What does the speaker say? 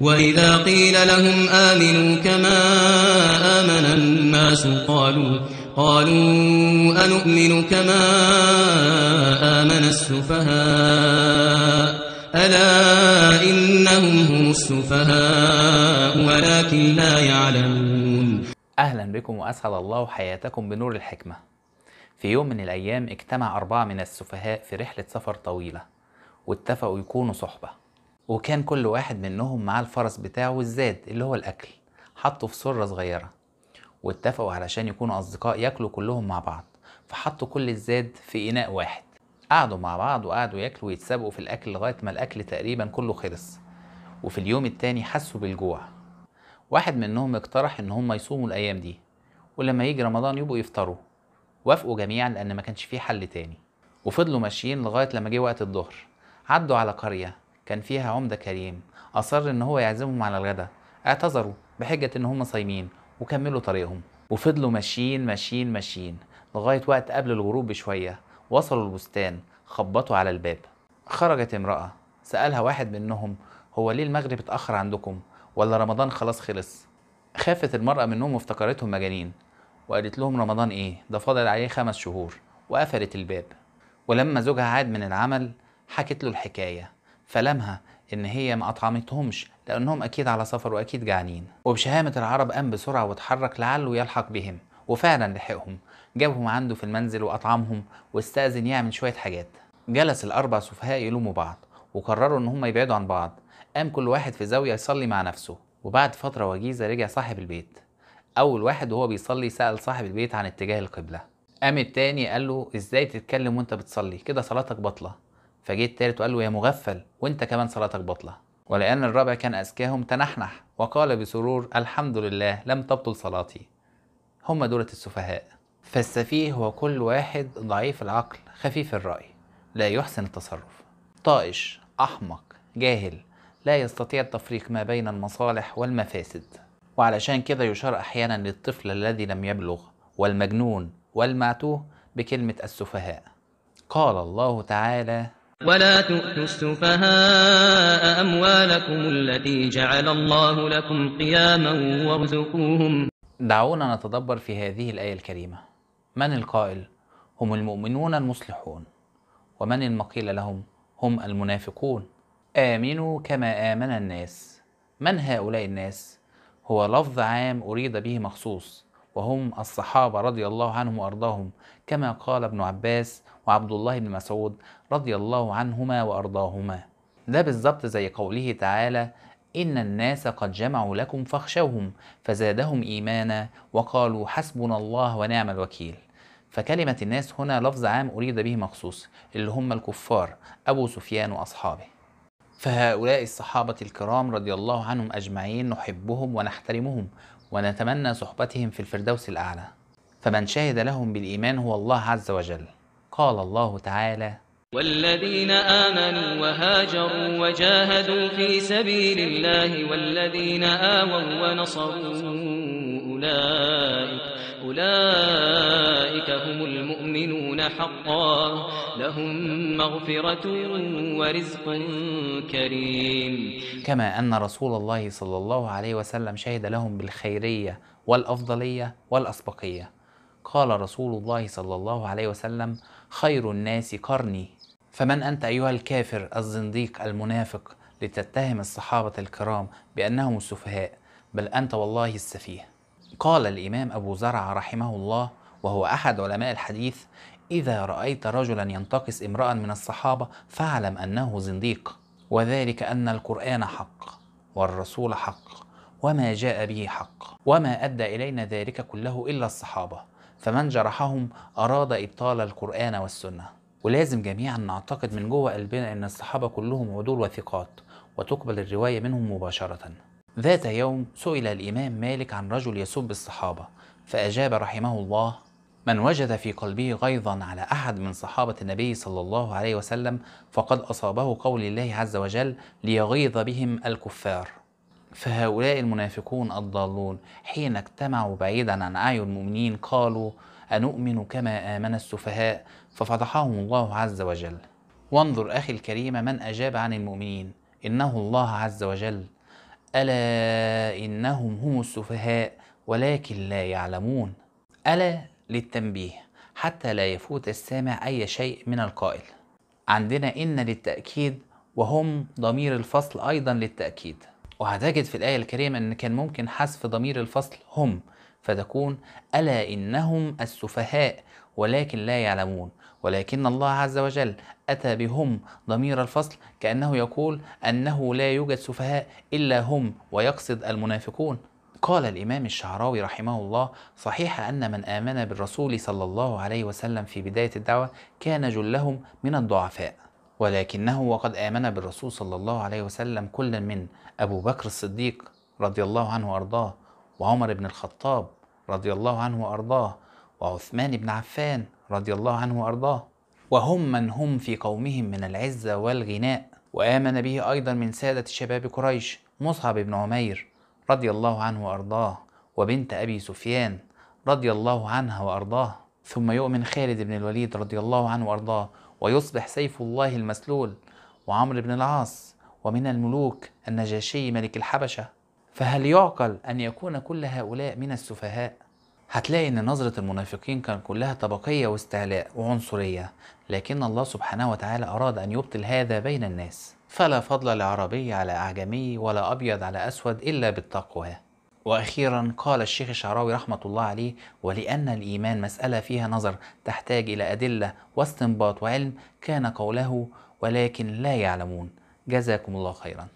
وَإِذَا قِيلَ لَهُمْ آمِنُوا كَمَا آمَنَ النَّاسُ قَالُوا قَالُوا أَنُؤْمِنُ كَمَا آمَنَ السُّفَهَاءُ أَلَا إِنَّهُمْ هُمُ السُّفَهَاءُ وَلَكِنْ لَا يَعْلَمُونَ أهلا بكم وأسعد الله حياتكم بنور الحكمة في يوم من الأيام اجتمع أربعة من السفهاء في رحلة سفر طويلة واتفقوا يكونوا صحبة وكان كل واحد منهم معاه الفرس بتاعه والزاد اللي هو الأكل حطه في سرة صغيرة واتفقوا علشان يكونوا أصدقاء ياكلوا كلهم مع بعض فحطوا كل الزاد في إناء واحد قعدوا مع بعض وقعدوا ياكلوا ويتسابقوا في الأكل لغاية ما الأكل تقريبا كله خلص وفي اليوم التاني حسوا بالجوع واحد منهم اقترح إن هم يصوموا الأيام دي ولما يجي رمضان يبقوا يفطروا وافقوا جميعا لأن ما كانش فيه حل تاني وفضلوا ماشيين لغاية لما جه وقت الظهر عدوا على قرية كان فيها عمدة كريم أصر إن هو يعزمهم على الغدا اعتذروا بحجة إن هم صايمين وكملوا طريقهم وفضلوا ماشيين ماشيين ماشيين لغاية وقت قبل الغروب بشوية وصلوا البستان خبطوا على الباب خرجت امرأة سألها واحد منهم هو ليه المغرب اتأخر عندكم ولا رمضان خلاص خلص خافت المرأة منهم وافتكرتهم مجانين وقالت لهم رمضان ايه ده فاضل عليه خمس شهور وقفلت الباب ولما زوجها عاد من العمل حكت له الحكاية فلامها ان هي ما اطعمتهمش لانهم اكيد على سفر واكيد جعانين وبشهامه العرب قام بسرعه واتحرك لعله يلحق بهم وفعلا لحقهم جابهم عنده في المنزل واطعمهم واستاذن يعمل شويه حاجات جلس الاربع سفهاء يلوموا بعض وقرروا ان هم يبعدوا عن بعض قام كل واحد في زاويه يصلي مع نفسه وبعد فتره وجيزه رجع صاحب البيت اول واحد وهو بيصلي سال صاحب البيت عن اتجاه القبله قام التاني قال له ازاي تتكلم وانت بتصلي كده صلاتك بطله فجه التالت وقال له يا مغفل وانت كمان صلاتك بطلة ولأن الرابع كان أزكاهم تنحنح وقال بسرور الحمد لله لم تبطل صلاتي هم دولة السفهاء فالسفيه هو كل واحد ضعيف العقل خفيف الرأي لا يحسن التصرف طائش أحمق جاهل لا يستطيع التفريق ما بين المصالح والمفاسد وعلشان كده يشار أحيانا للطفل الذي لم يبلغ والمجنون والمعتوه بكلمة السفهاء قال الله تعالى ولا تؤتوا السفهاء أموالكم التي جعل الله لكم قياما وارزقوهم دعونا نتدبر في هذه الآية الكريمة من القائل هم المؤمنون المصلحون ومن المقيل لهم هم المنافقون آمنوا كما آمن الناس من هؤلاء الناس هو لفظ عام أريد به مخصوص وهم الصحابة رضي الله عنهم وأرضاهم كما قال ابن عباس وعبد الله بن مسعود رضي الله عنهما وأرضاهما ده بالظبط زي قوله تعالى إن الناس قد جمعوا لكم فاخشوهم فزادهم إيمانا وقالوا حسبنا الله ونعم الوكيل فكلمة الناس هنا لفظ عام أريد به مخصوص اللي هم الكفار أبو سفيان وأصحابه فهؤلاء الصحابة الكرام رضي الله عنهم أجمعين نحبهم ونحترمهم ونتمنى صحبتهم في الفردوس الأعلى فمن شهد لهم بالإيمان هو الله عز وجل قال الله تعالى والذين آمنوا وهاجروا وجاهدوا في سبيل الله والذين آووا ونصروا أولئك, أولئك هم المؤمنون حقا لهم مغفرة ورزق كريم كما أن رسول الله صلى الله عليه وسلم شهد لهم بالخيرية والأفضلية والأسبقية قال رسول الله صلى الله عليه وسلم خير الناس قرني فمن انت ايها الكافر الزنديق المنافق لتتهم الصحابه الكرام بانهم السفهاء بل انت والله السفيه قال الامام ابو زرع رحمه الله وهو احد علماء الحديث اذا رايت رجلا ينتقص امرا من الصحابه فاعلم انه زنديق وذلك ان القران حق والرسول حق وما جاء به حق وما ادى الينا ذلك كله الا الصحابه فمن جرحهم أراد إبطال القرآن والسنة ولازم جميعا نعتقد من جوه قلبنا أن الصحابة كلهم عدول وثقات وتقبل الرواية منهم مباشرة ذات يوم سئل الإمام مالك عن رجل يسب الصحابة فأجاب رحمه الله من وجد في قلبه غيظا على أحد من صحابة النبي صلى الله عليه وسلم فقد أصابه قول الله عز وجل ليغيظ بهم الكفار فهؤلاء المنافقون الضالون حين اجتمعوا بعيدا عن أعين المؤمنين قالوا أنؤمن كما آمن السفهاء ففضحهم الله عز وجل وانظر أخي الكريم من أجاب عن المؤمنين إنه الله عز وجل ألا إنهم هم السفهاء ولكن لا يعلمون ألا للتنبيه حتى لا يفوت السامع أي شيء من القائل عندنا إن للتأكيد وهم ضمير الفصل أيضا للتأكيد وهتجد في الآية الكريمة أن كان ممكن حذف ضمير الفصل هم فتكون ألا إنهم السفهاء ولكن لا يعلمون ولكن الله عز وجل أتى بهم ضمير الفصل كأنه يقول أنه لا يوجد سفهاء إلا هم ويقصد المنافقون قال الإمام الشعراوي رحمه الله صحيح أن من آمن بالرسول صلى الله عليه وسلم في بداية الدعوة كان جلهم من الضعفاء ولكنه وقد آمن بالرسول صلى الله عليه وسلم كل من أبو بكر الصديق رضي الله عنه وأرضاه وعمر بن الخطاب رضي الله عنه وأرضاه وعثمان بن عفان رضي الله عنه وأرضاه وهم من هم في قومهم من العزة والغناء وآمن به أيضا من سادة شباب قريش مصعب بن عمير رضي الله عنه وأرضاه وبنت أبي سفيان رضي الله عنها وأرضاه ثم يؤمن خالد بن الوليد رضي الله عنه وارضاه ويصبح سيف الله المسلول وعمرو بن العاص ومن الملوك النجاشي ملك الحبشه فهل يعقل ان يكون كل هؤلاء من السفهاء هتلاقي ان نظره المنافقين كان كلها طبقيه واستعلاء وعنصريه لكن الله سبحانه وتعالى اراد ان يبطل هذا بين الناس فلا فضل لعربي على اعجمي ولا ابيض على اسود الا بالتقوى واخيرا قال الشيخ الشعراوي رحمه الله عليه ولان الايمان مساله فيها نظر تحتاج الى ادله واستنباط وعلم كان قوله ولكن لا يعلمون جزاكم الله خيرا